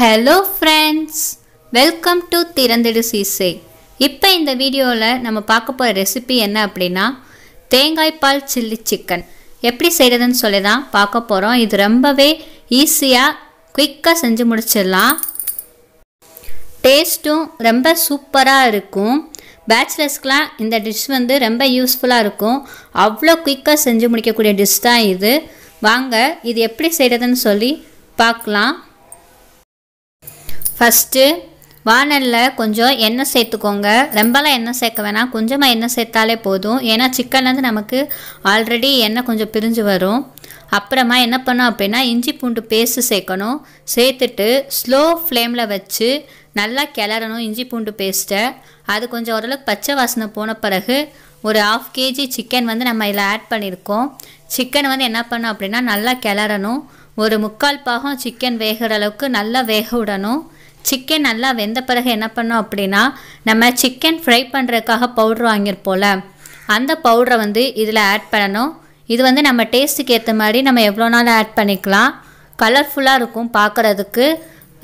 Hello friends welcome to திறந்திடு சீசை இப்போ இந்த வீடியோவில் நம்ம பார்க்க போகிற ரெசிபி என்ன அப்படின்னா தேங்காய்பால் சில்லி சிக்கன் எப்படி செய்கிறதுன்னு சொல்லி தான் பார்க்க போகிறோம் இது ரொம்பவே ஈஸியாக குயிக்காக செஞ்சு முடிச்சிடலாம் டேஸ்ட்டும் ரொம்ப சூப்பராக இருக்கும் பேச்சுலர்ஸ்க்கெலாம் இந்த டிஷ் வந்து ரொம்ப யூஸ்ஃபுல்லாக இருக்கும் அவ்வளோ குயிக்காக செஞ்சு முடிக்கக்கூடிய டிஷ் தான் இது வாங்க இது எப்படி செய்கிறதுன்னு சொல்லி பார்க்கலாம் ஃபஸ்ட்டு வானலில் கொஞ்சம் எண்ணெய் சேர்த்துக்கோங்க ரொம்பலாம் எண்ணெய் சேர்க்க வேணாம் கொஞ்சமாக எண்ணெய் சேர்த்தாலே போதும் ஏன்னா சிக்கன்லேருந்து நமக்கு ஆல்ரெடி எண்ணெய் கொஞ்சம் பிரிஞ்சு வரும் அப்புறமா என்ன பண்ணோம் அப்படின்னா இஞ்சி பூண்டு பேஸ்ட்டு சேர்க்கணும் சேர்த்துட்டு ஸ்லோ ஃப்ளேமில் வச்சு நல்லா கிளறணும் இஞ்சி பூண்டு பேஸ்ட்டை அது கொஞ்சம் ஓரளவுக்கு பச்சை வாசனை போன பிறகு ஒரு ஆஃப் கேஜி சிக்கன் வந்து நம்ம இதில் ஆட் பண்ணியிருக்கோம் சிக்கன் வந்து என்ன பண்ணோம் அப்படின்னா நல்லா கிளறணும் ஒரு முக்கால் பாகம் சிக்கன் வேகிற அளவுக்கு நல்லா வேக விடணும் சிக்கன் நல்லா வெந்த பிறகு என்ன பண்ணோம் அப்படின்னா நம்ம சிக்கன் ஃப்ரை பண்ணுறதுக்காக பவுட்ரு வாங்கியிருப்போம்ல அந்த பவுடரை வந்து இதில் ஆட் பண்ணணும் இது வந்து நம்ம டேஸ்ட்டுக்கு ஏற்ற மாதிரி நம்ம எவ்வளோ நாள் ஆட் பண்ணிக்கலாம் கலர்ஃபுல்லாக இருக்கும் பார்க்குறதுக்கு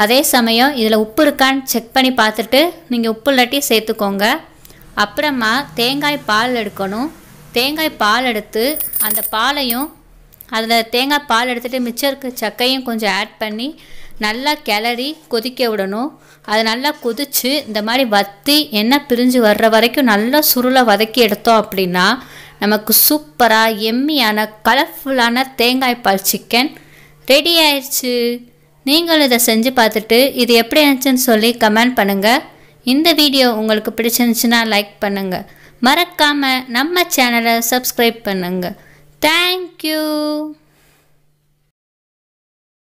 அதே சமயம் இதில் உப்பு இருக்கான்னு செக் பண்ணி பார்த்துட்டு நீங்கள் உப்பு இல்லாட்டி சேர்த்துக்கோங்க அப்புறமா தேங்காய் பால் எடுக்கணும் தேங்காய் பால் எடுத்து அந்த பாலையும் அதில் தேங்காய் பால் எடுத்துகிட்டு மிச்சருக்கு சக்கையும் கொஞ்சம் ஆட் பண்ணி நல்லா கிளறி கொதிக்க விடணும் அது நல்லா கொதித்து இந்த மாதிரி வத்தி எண்ணெய் பிரிஞ்சு வர்ற வரைக்கும் நல்லா சுருளை வதக்கி எடுத்தோம் அப்படின்னா நமக்கு சூப்பராக எம்மியான கலர்ஃபுல்லான தேங்காய் பால் சிக்கன் ரெடி ஆயிடுச்சு நீங்கள் இதை செஞ்சு பார்த்துட்டு இது எப்படி இருந்துச்சுன்னு சொல்லி கமெண்ட் பண்ணுங்கள் இந்த வீடியோ உங்களுக்கு பிடிச்சிருந்துச்சுன்னா லைக் பண்ணுங்கள் மறக்காமல் நம்ம சேனலை சப்ஸ்கிரைப் பண்ணுங்கள் Thank you.